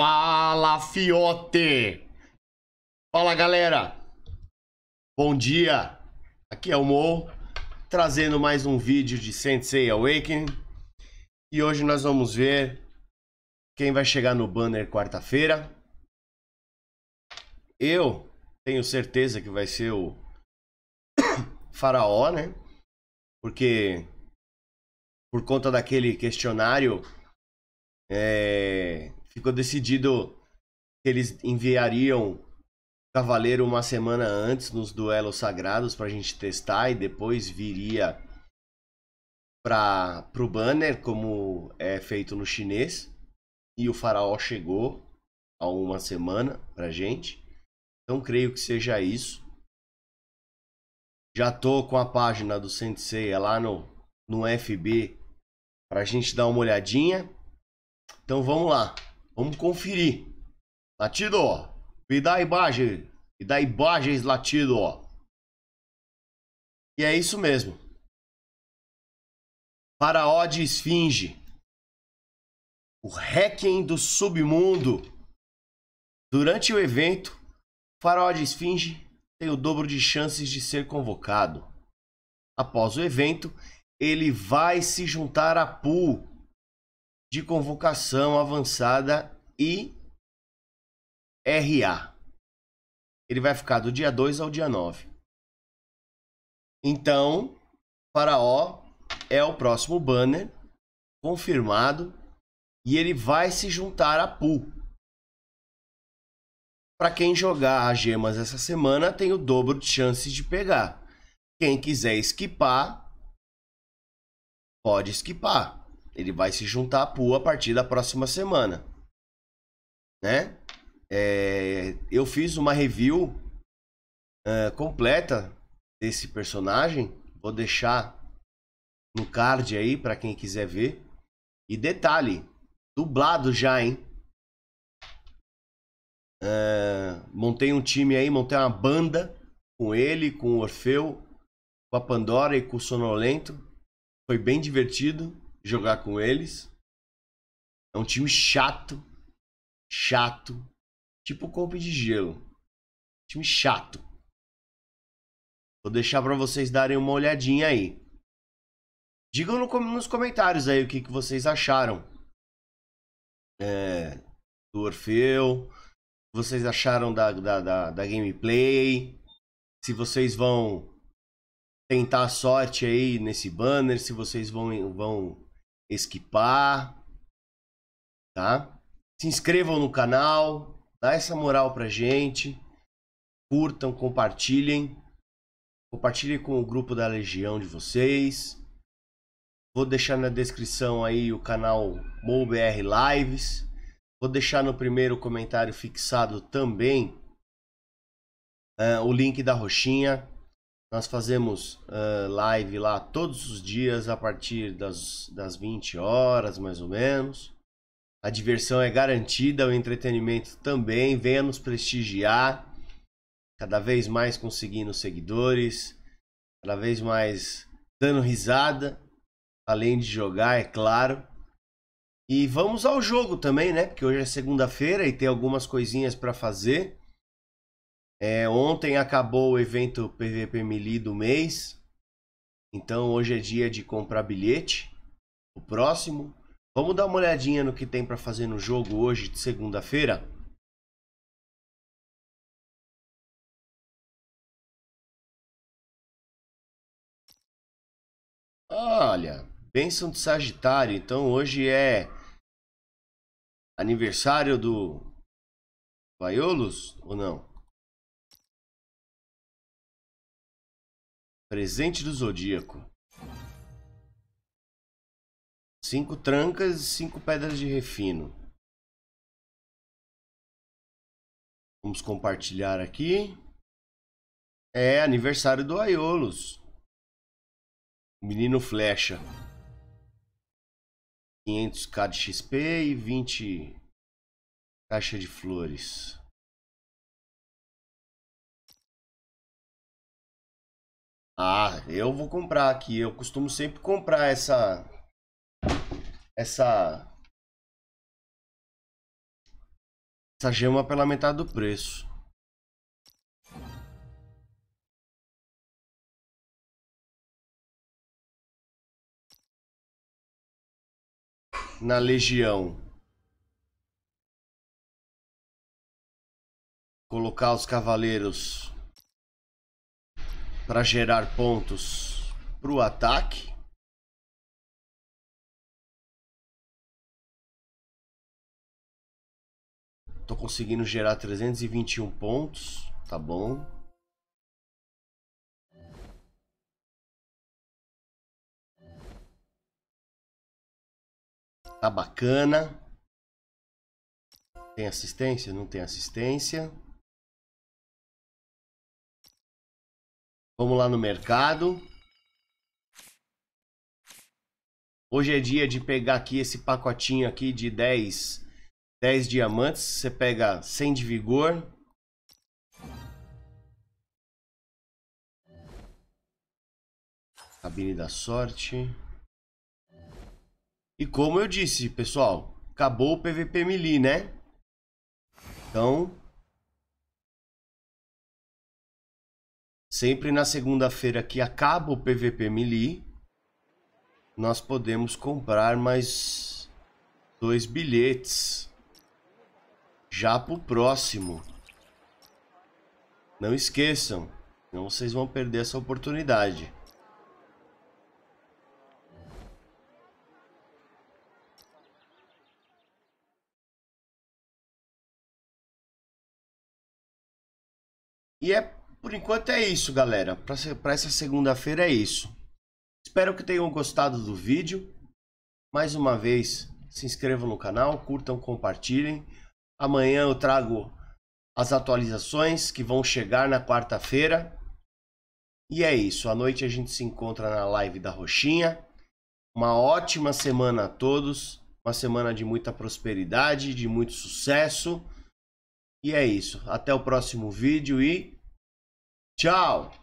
Fala, fiote! Fala, galera! Bom dia! Aqui é o Mo, trazendo mais um vídeo de Sensei Awakening. E hoje nós vamos ver quem vai chegar no banner quarta-feira. Eu tenho certeza que vai ser o Faraó, né? Porque por conta daquele questionário é, ficou decidido que eles enviariam Cavaleiro uma semana antes nos duelos sagrados para a gente testar e depois viria para o banner, como é feito no chinês. E o Faraó chegou há uma semana para a gente. Então creio que seja isso. Já tô com a página do Sensei lá no, no FB para a gente dar uma olhadinha. Então vamos lá. Vamos conferir. Latido, me dá a imagem. Me dá imagens, latido. E é isso mesmo. Faraó de Esfinge. O Requiem do Submundo. Durante o evento, Faraó de Esfinge tem o dobro de chances de ser convocado. Após o evento, ele vai se juntar a Pooh de convocação avançada e RA. Ele vai ficar do dia 2 ao dia 9. Então, Faraó é o próximo banner confirmado e ele vai se juntar a Pool. Para quem jogar as gemas essa semana, tem o dobro de chances de pegar. Quem quiser esquipar, pode esquipar. Ele vai se juntar à PUA a partir da próxima semana. Né? É, eu fiz uma review uh, completa desse personagem. Vou deixar no card aí para quem quiser ver. E detalhe, dublado já, hein? Uh, montei um time aí, montei uma banda com ele, com o Orfeu, com a Pandora e com o Sonolento. Foi bem divertido jogar com eles. É um time chato. Chato. Tipo Copa de Gelo. Time chato. Vou deixar para vocês darem uma olhadinha aí. Digam no, nos comentários aí o que, que vocês acharam. É, do Orfeu. Vocês acharam da, da, da, da gameplay. Se vocês vão tentar a sorte aí nesse banner, se vocês vão, vão Esquipar, tá? Se inscrevam no canal, dá essa moral pra gente. Curtam, compartilhem. Compartilhem com o grupo da Legião de vocês. Vou deixar na descrição aí o canal MoBR Lives. Vou deixar no primeiro comentário fixado também uh, o link da roxinha nós fazemos uh, live lá todos os dias a partir das, das 20 horas, mais ou menos. A diversão é garantida, o entretenimento também. Venha nos prestigiar. Cada vez mais conseguindo seguidores, cada vez mais dando risada, além de jogar, é claro. E vamos ao jogo também, né? Porque hoje é segunda-feira e tem algumas coisinhas para fazer. É, ontem acabou o evento PVP Melee do mês. Então hoje é dia de comprar bilhete. O próximo. Vamos dar uma olhadinha no que tem para fazer no jogo hoje de segunda-feira. Olha, bênção de Sagitário. Então hoje é aniversário do Vaiolos ou não? Presente do Zodíaco. Cinco trancas e cinco pedras de refino. Vamos compartilhar aqui. É aniversário do Aiolos. Menino Flecha. 500k de XP e 20 caixa de flores. Ah, eu vou comprar aqui. Eu costumo sempre comprar essa. Essa. Essa gema pela metade do preço. Na legião. Colocar os cavaleiros para gerar pontos para o ataque. Tô conseguindo gerar 321 pontos, tá bom. Tá bacana. Tem assistência? Não tem assistência. Vamos lá no mercado. Hoje é dia de pegar aqui esse pacotinho aqui de 10, 10 diamantes. Você pega 100 de vigor. Cabine da sorte. E como eu disse, pessoal, acabou o PVP melee, né? Então, Sempre na segunda-feira que acaba o PVP Melee, nós podemos comprar mais dois bilhetes já pro próximo. Não esqueçam, senão vocês vão perder essa oportunidade. E é por enquanto é isso, galera. Para essa segunda-feira é isso. Espero que tenham gostado do vídeo. Mais uma vez, se inscrevam no canal, curtam, compartilhem. Amanhã eu trago as atualizações que vão chegar na quarta-feira. E é isso. À noite a gente se encontra na live da Roxinha. Uma ótima semana a todos. Uma semana de muita prosperidade, de muito sucesso. E é isso. Até o próximo vídeo e Tchau!